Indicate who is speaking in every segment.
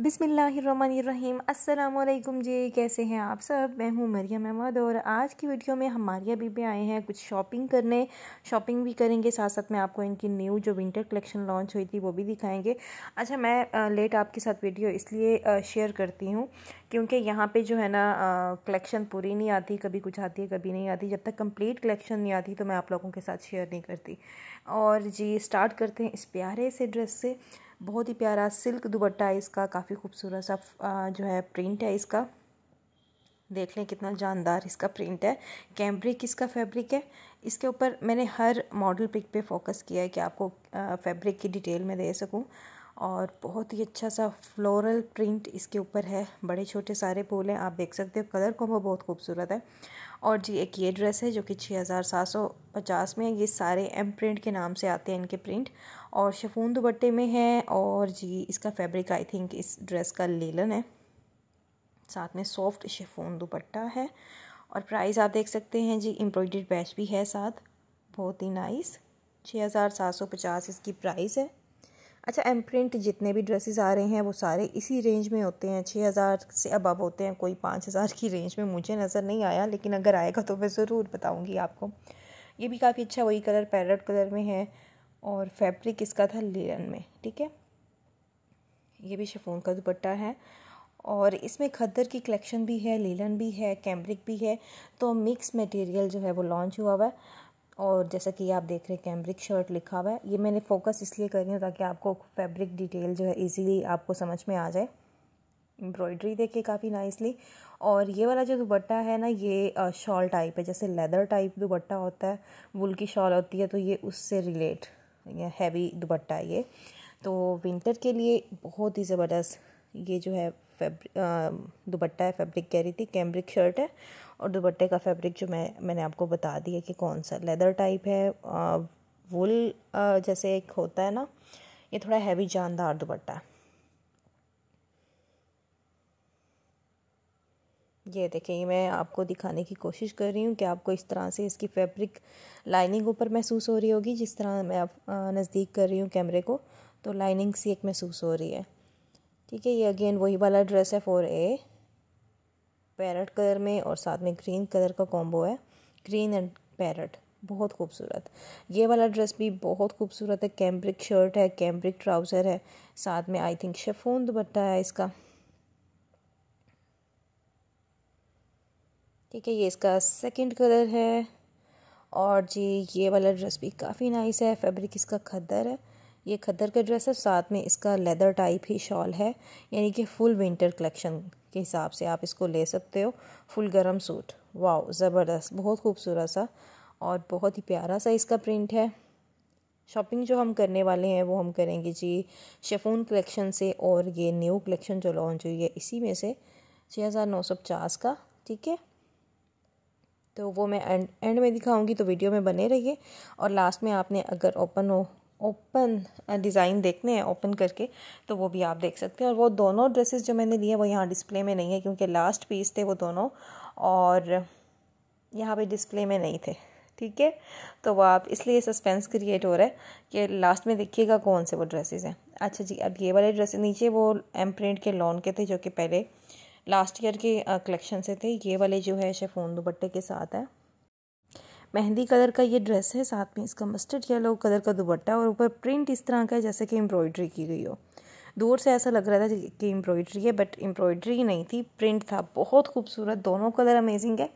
Speaker 1: बिसमीम् अल्लाम जी कैसे हैं आप सब मैं हूँ मरियम अहमद और आज की वीडियो में हम मारिया बीबी आए हैं कुछ शॉपिंग करने शॉपिंग भी करेंगे साथ साथ में आपको इनकी न्यू जो विंटर कलेक्शन लॉन्च हुई थी वो भी दिखाएंगे अच्छा मैं लेट आपके साथ वीडियो इसलिए शेयर करती हूँ क्योंकि यहाँ पर जो है ना कलेक्शन पूरी नहीं आती कभी कुछ आती है कभी नहीं आती जब तक कम्प्लीट कलेक्शन नहीं आती तो मैं आप लोगों के साथ शेयर नहीं करती और जी स्टार्ट करते हैं इस प्यारे से ड्रेस से बहुत ही प्यारा सिल्क दुपट्टा है इसका काफ़ी खूबसूरत सा जो है प्रिंट है इसका देख लें कितना जानदार इसका प्रिंट है कैम्ब्रिक इसका फैब्रिक है इसके ऊपर मैंने हर मॉडल पिक पे फोकस किया है कि आपको फैब्रिक की डिटेल में दे सकूं और बहुत ही अच्छा सा फ्लोरल प्रिंट इसके ऊपर है बड़े छोटे सारे फूल हैं आप देख सकते हो कलर वो बहुत खूबसूरत है और जी एक ये ड्रेस है जो कि छः हज़ार सात सौ पचास में ये सारे एम प्रिंट के नाम से आते हैं इनके प्रिंट और शफून दुपट्टे में है और जी इसका फैब्रिक आई थिंक इस ड्रेस का लेलन है साथ में सॉफ्ट शफून दुपट्टा है और प्राइस आप देख सकते हैं जी एम्ब्रॉयडेड बैच भी है साथ बहुत ही नाइस छः हज़ार सात सौ पचास इसकी प्राइस है अच्छा एम प्रिंट जितने भी ड्रेसेस आ रहे हैं वो सारे इसी रेंज में होते हैं छः हज़ार से अबब होते हैं कोई पाँच हज़ार की रेंज में मुझे नज़र नहीं आया लेकिन अगर आएगा तो मैं ज़रूर बताऊँगी आपको ये भी काफ़ी अच्छा वही कलर पैरट कलर में है और फैब्रिक इसका था लिनन में ठीक है ये भी शेफोन का दुपट्टा है और इसमें खद्दर की कलेक्शन भी है लीलन भी है कैम्ब्रिक भी है तो मिक्स मटेरियल जो है वो लॉन्च हुआ हुआ है और जैसा कि आप देख रहे हैं कैम्ब्रिक शर्ट लिखा हुआ है ये मैंने फोकस इसलिए कर रही हूँ ताकि आपको फैब्रिक डिटेल जो है इजीली आपको समझ में आ जाए एम्ब्रॉयडरी देखिए काफ़ी नाइसली और ये वाला जो दुपट्टा है ना ये शॉल टाइप है जैसे लेदर टाइप दुपट्टा होता है वुल की शॉल होती है तो ये उससे रिलेट हैवी दुपट्टा ये तो विंटर के लिए बहुत ही ज़बरदस्त ये जो है फैब्रिक दुपट्टा है फैब्रिक कह रही थी कैम्ब्रिक शर्ट है और दुपट्टे का फैब्रिक जो मैं मैंने आपको बता दिया कि कौन सा लेदर टाइप है वुल जैसे एक होता है ना ये थोड़ा हैवी जानदार दुपट्टा है ये देखें ये मैं आपको दिखाने की कोशिश कर रही हूँ कि आपको इस तरह से इसकी फैब्रिक लाइनिंग ऊपर महसूस हो रही होगी जिस तरह मैं आप नज़दीक कर रही हूँ कैमरे को तो लाइनिंग सी एक महसूस हो रही है ठीक है ये अगेन वही वाला ड्रेस है फोर ए पैरट कलर में और साथ में ग्रीन कलर का कॉम्बो है ग्रीन एंड पैरट बहुत खूबसूरत ये वाला ड्रेस भी बहुत खूबसूरत है कैम्ब्रिक शर्ट है कैम्ब्रिक ट्राउज़र है साथ में आई थिंक शेफोन दुपट्टा है इसका ठीक है ये इसका सेकंड कलर है और जी ये वाला ड्रेस भी काफ़ी नाइस है फैब्रिक इसका खद्दर है ये खद्दर का ड्रेस है साथ में इसका लेदर टाइप ही शॉल है यानी कि फुल विंटर कलेक्शन के हिसाब से आप इसको ले सकते हो फुल गर्म सूट वाओ ज़बरदस्त बहुत खूबसूरत सा और बहुत ही प्यारा सा इसका प्रिंट है शॉपिंग जो हम करने वाले हैं वो हम करेंगे जी शेफोन कलेक्शन से और ये न्यू कलेक्शन जो लॉन्च हुई है इसी में से छः हज़ार नौ सौ पचास का ठीक है तो वो मैं एंड एंड में दिखाऊंगी तो वीडियो में बने रहिए और लास्ट में आपने अगर ओपन हो ओपन डिज़ाइन देखने हैं ओपन करके तो वो भी आप देख सकते हैं और वो दोनों ड्रेसेस जो मैंने लिए वो यहाँ डिस्प्ले में नहीं है क्योंकि लास्ट पीस थे वो दोनों और यहाँ पे डिस्प्ले में नहीं थे ठीक है तो वो आप इसलिए सस्पेंस क्रिएट हो रहा है कि लास्ट में देखिएगा कौन से वो ड्रेसेस हैं अच्छा जी अब ये वाले ड्रेसेस नीचे वो एम प्रिंट के लॉन के थे जो कि पहले लास्ट ईयर के कलेक्शन से थे ये वाले जो है शेफोन दुपट्टे के साथ है मेहंदी कलर का ये ड्रेस है साथ में इसका मस्टर्ड येलो कलर का दुपट्टा और ऊपर प्रिंट इस तरह का है जैसे कि एम्ब्रॉयडरी की गई हो दूर से ऐसा लग रहा था कि एम्ब्रॉयडरी है बट एम्ब्रॉयडरी नहीं थी प्रिंट था बहुत खूबसूरत दोनों कलर अमेजिंग है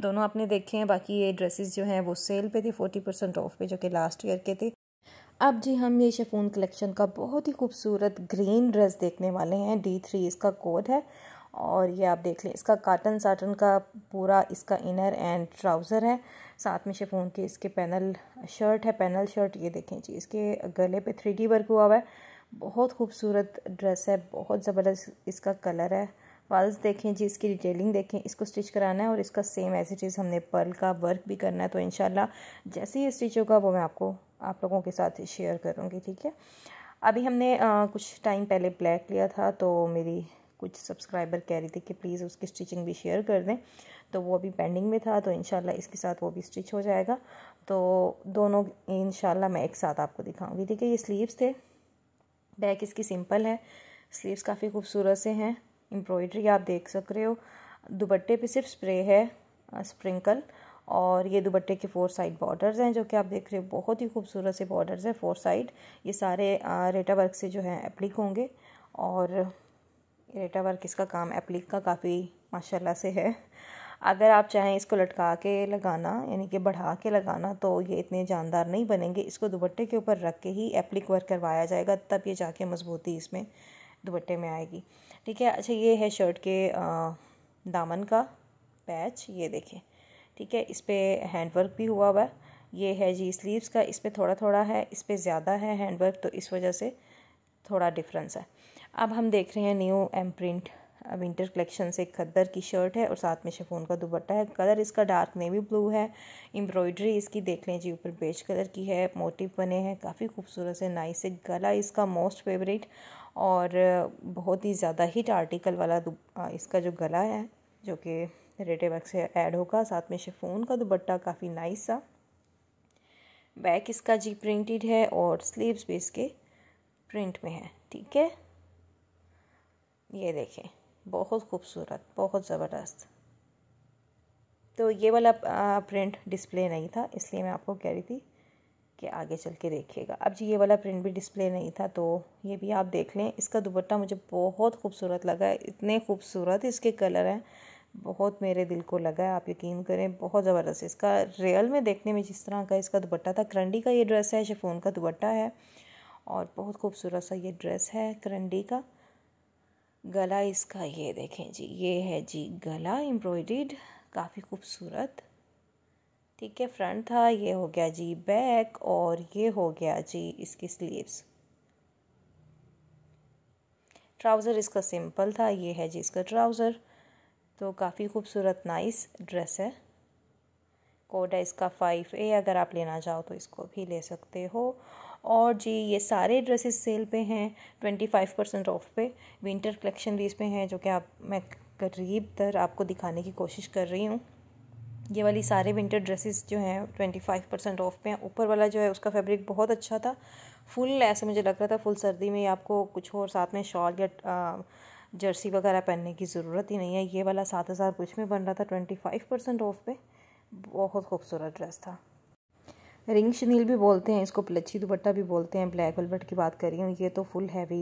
Speaker 1: दोनों आपने देखे हैं बाकी ये ड्रेसेस जो हैं वो सेल पे थे फोर्टी परसेंट ऑफ पे जो कि लास्ट ईयर के थे अब जी हम ये शेफोन कलेक्शन का बहुत ही खूबसूरत ग्रीन ड्रेस देखने वाले हैं डी थ्री इसका कोड है और ये आप देख लें इसका काटन साटन का पूरा इसका इनर एंड ट्राउज़र है साथ में शेफोन के इसके पैनल शर्ट है पैनल शर्ट ये देखें जी इसके गले पे थ्री डी वर्क हुआ हुआ है बहुत खूबसूरत ड्रेस है बहुत ज़बरदस्त इसका कलर है वाल्स देखें जी इसकी डिटेलिंग देखें इसको स्टिच कराना है और इसका सेम एज इट इज़ हमने पर्ल का वर्क भी करना है तो इन जैसे ही स्टिच होगा वो मैं आपको आप लोगों के साथ शेयर करूँगी ठीक है अभी हमने आ, कुछ टाइम पहले ब्लैक लिया था तो मेरी कुछ सब्सक्राइबर कह रही थी कि प्लीज़ उसकी स्टिचिंग भी शेयर कर दें तो वो अभी पेंडिंग में था तो इन इसके साथ वो भी स्टिच हो जाएगा तो दोनों इन मैं एक साथ आपको दिखाऊँगी ठीक है ये स्लीव्स थे बैक इसकी सिंपल है स्लीव्स काफ़ी खूबसूरत से हैं एम्ब्रॉयडरी आप देख सक रहे हो दुपट्टे पे सिर्फ स्प्रे है स्प्रिंकल और ये दुपट्टे के फोर साइड बॉर्डर्स हैं जो कि आप देख रहे हो बहुत ही खूबसूरत से बॉर्डर्स हैं फोर साइड ये सारे रेटा वर्क से जो है एप्लिक होंगे और रेटा वर्क इसका काम एप्लिक का काफ़ी माशाल्लाह से है अगर आप चाहें इसको लटका के लगाना यानी कि बढ़ा के लगाना तो ये इतने जानदार नहीं बनेंगे इसको दुपट्टे के ऊपर रख के ही एप्लिक वर्क करवाया जाएगा तब ये जाके मजबूती इसमें दुपट्टे में आएगी ठीक है अच्छा ये है शर्ट के दामन का पैच ये देखें ठीक है इस पर हैंड वर्क भी हुआ हुआ है ये है जी स्लीव्स का इस पर थोड़ा थोड़ा है इस पर ज़्यादा है हैंड वर्क तो इस वजह से थोड़ा डिफरेंस है अब हम देख रहे हैं new M print winter collection से खद्दर की शर्ट है और साथ में शेफोन का दुपट्टा है कलर इसका डार्क नेवी ब्लू है एम्ब्रॉयडरी इसकी देख लें जी ऊपर बेज कलर की है मोटिव बने हैं काफ़ी खूबसूरत है नाइस है गला इसका मोस्ट फेवरेट और बहुत ही ज़्यादा हिट आर्टिकल वाला इसका जो गला है जो कि रेटे वर्क से ऐड होगा साथ में शेफोन का दुपट्टा काफ़ी नाइस सा बैक इसका जी प्रिंटेड है और स्लीव्स भी इसके प्रिंट में है ठीक है ये देखें बहुत खूबसूरत बहुत ज़बरदस्त तो ये वाला प्रिंट डिस्प्ले नहीं था इसलिए मैं आपको कह रही थी कि आगे चल के देखिएगा अब जी ये वाला प्रिंट भी डिस्प्ले नहीं था तो ये भी आप देख लें इसका दुपट्टा मुझे बहुत खूबसूरत लगा है इतने खूबसूरत इसके कलर हैं बहुत मेरे दिल को लगा है आप यकीन करें बहुत ज़बरदस्त इसका रियल में देखने में जिस तरह का इसका दुपट्टा था करंडी का ये ड्रेस है शेफोन का दुपट्टा है और बहुत खूबसूरत सा ये ड्रेस है करंडी का गला इसका ये देखें जी ये है जी गला एम्ब्रॉयड काफ़ी खूबसूरत ठीक है फ्रंट था ये हो गया जी बैक और ये हो गया जी इसकी स्लीव्स ट्राउज़र इसका सिंपल था ये है जी इसका ट्राउज़र तो काफ़ी खूबसूरत नाइस ड्रेस है कोड है इसका फाइव ए अगर आप लेना चाहो तो इसको भी ले सकते हो और जी ये सारे ड्रेसेस सेल पे हैं ट्वेंटी फाइव परसेंट ऑफ पे विंटर कलेक्शन भी इस पे हैं जो कि आप मैं करीब तर आपको दिखाने की कोशिश कर रही हूँ ये वाली सारे विंटर ड्रेसेस जो हैं ट्वेंटी फाइव परसेंट ऑफ पे हैं ऊपर वाला जो है उसका फैब्रिक बहुत अच्छा था फुल ऐसे मुझे लग रहा था फुल सर्दी में आपको कुछ और साथ में शॉल या जर्सी वगैरह पहनने की ज़रूरत ही नहीं है ये वाला सात हज़ार कुछ में बन रहा था ट्वेंटी फाइव परसेंट ऑफ पे बहुत खूबसूरत ड्रेस था रिंग शनील भी बोलते हैं इसको लच्छी दुपट्टा भी बोलते हैं ब्लैक वेलवेट की बात कर रही हूँ ये तो फुल हैवी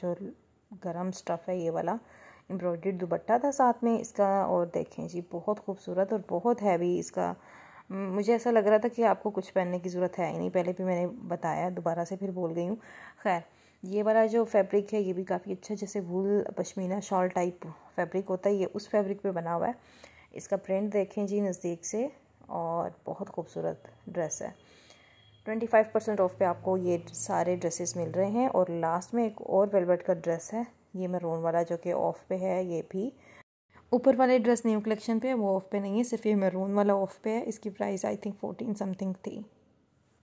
Speaker 1: जो गरम स्टफ़ है ये वाला एम्ब्रॉयड दुपट्टा था साथ में इसका और देखें जी बहुत खूबसूरत और बहुत हैवी इसका मुझे ऐसा लग रहा था कि आपको कुछ पहनने की ज़रूरत है ही नहीं पहले भी मैंने बताया दोबारा से फिर बोल गई हूँ खैर ये वाला जो फैब्रिक है ये भी काफ़ी अच्छा जैसे wool pashmina shawl type fabric होता है ये उस फैब्रिक पे बना हुआ है इसका प्रिंट देखें जी नज़दीक से और बहुत खूबसूरत ड्रेस है ट्वेंटी फाइव परसेंट ऑफ पे आपको ये सारे ड्रेसेस मिल रहे हैं और लास्ट में एक और वेलवेट का ड्रेस है ये मरून वाला जो कि ऑफ पे है ये भी ऊपर वाले ड्रेस न्यू कलेक्शन पे है वो ऑफ पे नहीं है सिर्फ ये मैरून वाला ऑफ पे है इसकी price I think fourteen something थी